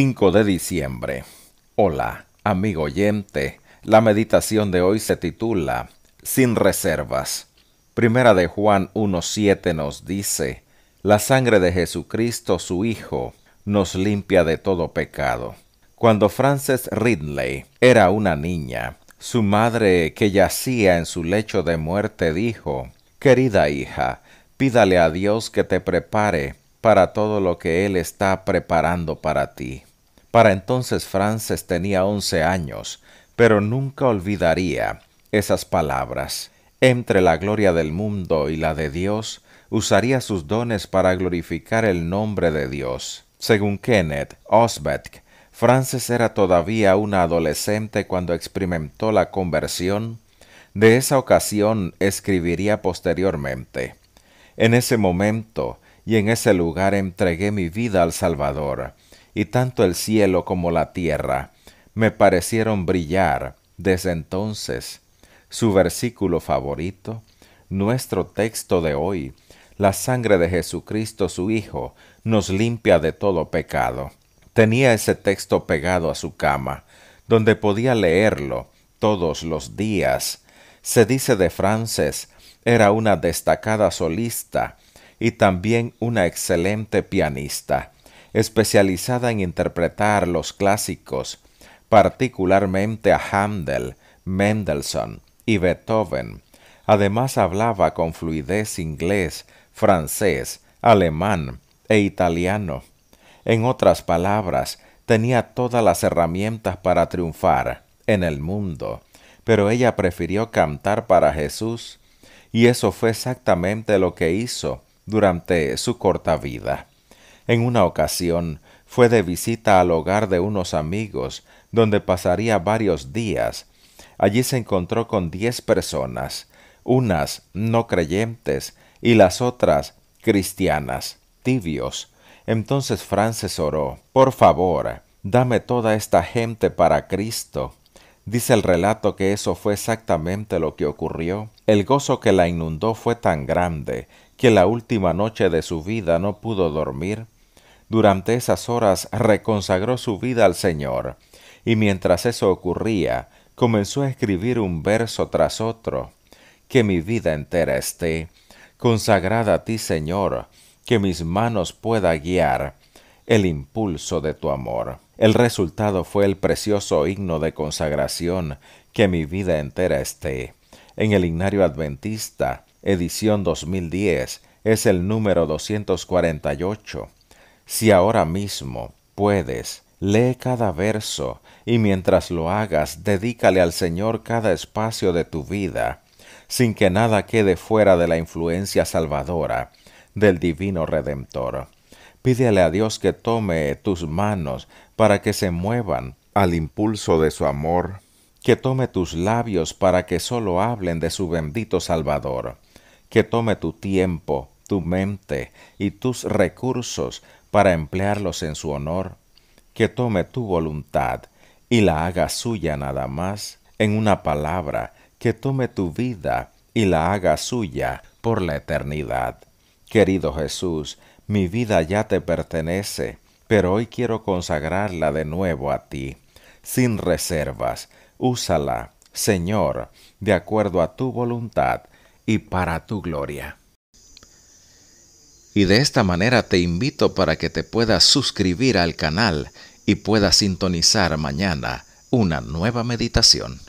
5 de diciembre. Hola, amigo oyente. La meditación de hoy se titula Sin reservas. Primera de Juan 1.7 nos dice, La sangre de Jesucristo su Hijo nos limpia de todo pecado. Cuando Frances Ridley era una niña, su madre, que yacía en su lecho de muerte, dijo, Querida hija, pídale a Dios que te prepare para todo lo que Él está preparando para ti. Para entonces Frances tenía once años, pero nunca olvidaría esas palabras. Entre la gloria del mundo y la de Dios, usaría sus dones para glorificar el nombre de Dios. Según Kenneth Osbeck, Frances era todavía una adolescente cuando experimentó la conversión. De esa ocasión escribiría posteriormente. En ese momento y en ese lugar entregué mi vida al Salvador y tanto el cielo como la tierra me parecieron brillar desde entonces. Su versículo favorito, nuestro texto de hoy, la sangre de Jesucristo su Hijo nos limpia de todo pecado. Tenía ese texto pegado a su cama, donde podía leerlo todos los días. Se dice de Frances, era una destacada solista y también una excelente pianista especializada en interpretar los clásicos, particularmente a Handel, Mendelssohn y Beethoven. Además hablaba con fluidez inglés, francés, alemán e italiano. En otras palabras, tenía todas las herramientas para triunfar en el mundo, pero ella prefirió cantar para Jesús, y eso fue exactamente lo que hizo durante su corta vida. En una ocasión fue de visita al hogar de unos amigos, donde pasaría varios días. Allí se encontró con diez personas, unas no creyentes y las otras cristianas, tibios. Entonces Frances oró, Por favor, dame toda esta gente para Cristo. Dice el relato que eso fue exactamente lo que ocurrió. El gozo que la inundó fue tan grande que la última noche de su vida no pudo dormir durante esas horas reconsagró su vida al Señor, y mientras eso ocurría, comenzó a escribir un verso tras otro. Que mi vida entera esté consagrada a ti, Señor, que mis manos pueda guiar el impulso de tu amor. El resultado fue el precioso himno de consagración que mi vida entera esté. En el Ignario Adventista, edición 2010, es el número 248 si ahora mismo puedes, lee cada verso y mientras lo hagas, dedícale al Señor cada espacio de tu vida, sin que nada quede fuera de la influencia salvadora del Divino Redentor. Pídele a Dios que tome tus manos para que se muevan al impulso de su amor, que tome tus labios para que sólo hablen de su bendito Salvador, que tome tu tiempo, tu mente y tus recursos para emplearlos en su honor, que tome tu voluntad y la haga suya nada más, en una palabra, que tome tu vida y la haga suya por la eternidad. Querido Jesús, mi vida ya te pertenece, pero hoy quiero consagrarla de nuevo a ti, sin reservas. Úsala, Señor, de acuerdo a tu voluntad y para tu gloria. Y de esta manera te invito para que te puedas suscribir al canal y puedas sintonizar mañana una nueva meditación.